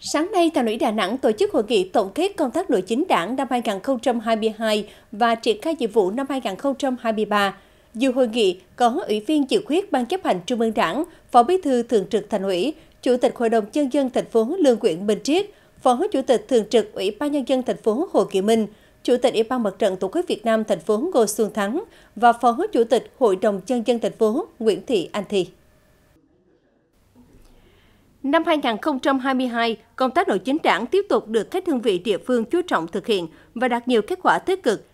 Sáng nay, Thành ủy Đà Nẵng tổ chức hội nghị tổng kết công tác nội chính đảng năm 2022 và triển khai nhiệm vụ năm 2023. Dự hội nghị có Ủy viên Dự khuyết Ban chấp hành Trung ương Đảng, Phó Bí thư Thường trực Thành ủy, Chủ tịch Hội đồng Nhân dân thành phố Lương Quyện Bình Triết, Phó Chủ tịch Thường trực Ủy ban Nhân dân thành phố Hồ Kỳ Minh, Chủ tịch Ủy ban Mặt trận Tổ quốc Việt Nam thành phố Ngô Xuân Thắng và Phó Chủ tịch Hội đồng Nhân dân thành phố Nguyễn Thị Anh Thị. Năm 2022, công tác nội chính đảng tiếp tục được các đơn vị địa phương chú trọng thực hiện và đạt nhiều kết quả tích cực.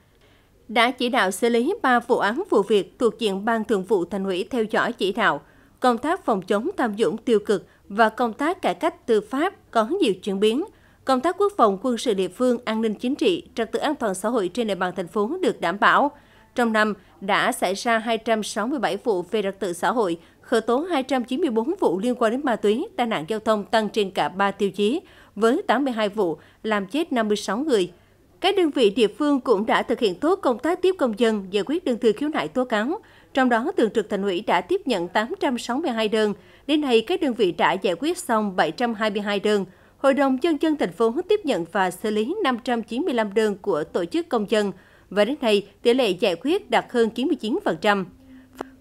Đã chỉ đạo xử lý 3 vụ án vụ việc thuộc diện Ban Thường vụ Thành ủy theo dõi chỉ đạo, công tác phòng chống tham nhũng tiêu cực và công tác cải cách tư pháp có nhiều chuyển biến. Công tác quốc phòng quân sự địa phương, an ninh chính trị, trật tự an toàn xã hội trên địa bàn thành phố được đảm bảo. Trong năm đã xảy ra 267 vụ về trật tự xã hội khởi tố 294 vụ liên quan đến ma túy, tai nạn giao thông tăng trên cả 3 tiêu chí, với 82 vụ, làm chết 56 người. Các đơn vị địa phương cũng đã thực hiện tốt công tác tiếp công dân, giải quyết đơn thư khiếu nại tố cáo. Trong đó, Thường trực Thành ủy đã tiếp nhận 862 đơn. Đến nay, các đơn vị đã giải quyết xong 722 đơn. Hội đồng Dân dân thành phố tiếp nhận và xử lý 595 đơn của tổ chức công dân. Và đến nay, tỷ lệ giải quyết đạt hơn 99%.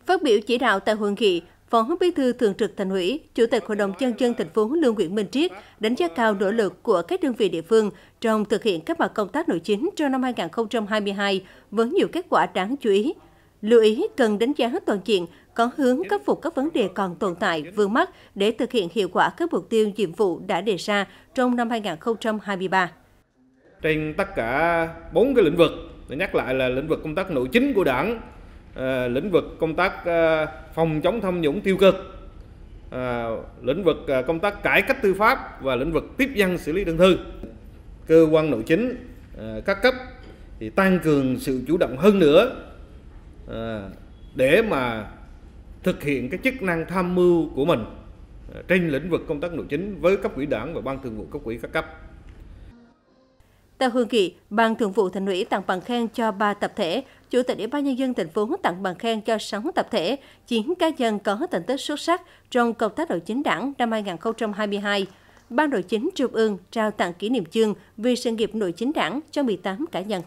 Phát biểu chỉ đạo tại hội nghị, Phó Bí thư Thường trực Thành ủy, Chủ tịch Hội đồng nhân dân thành phố Lương Nguyễn Minh Triết đánh giá cao nỗ lực của các đơn vị địa phương trong thực hiện các mặt công tác nội chính trong năm 2022 với nhiều kết quả đáng chú ý. Lưu ý cần đánh giá toàn diện, có hướng khắc phục các vấn đề còn tồn tại vướng mắc để thực hiện hiệu quả các mục tiêu nhiệm vụ đã đề ra trong năm 2023. Trên tất cả bốn cái lĩnh vực, nhắc lại là lĩnh vực công tác nội chính của Đảng, Ờ, lĩnh vực công tác ờ, phòng chống tham nhũng tiêu cực ờ, lĩnh vực công tác cải cách tư pháp và lĩnh vực tiếp dân xử lý đơn thư cơ quan nội chính các cấp thì tăng cường sự chủ động hơn nữa để mà thực hiện cái chức năng tham mưu của mình trên lĩnh vực công tác nội chính với cấp ủy đảng và ban thường vụ cấp ủy các cấp Tại hội nghị, Ban Thường vụ Thành ủy tặng bằng khen cho 3 tập thể, Chủ tịch Ủy ban nhân dân thành phố tặng bằng khen cho 6 tập thể, 9 cá nhân có thành tích xuất sắc trong công tác nội chính đảng năm 2022. Ban nội chính Trung ương trao tặng kỷ niệm chương vì sự nghiệp nội chính đảng cho 18 cá nhân.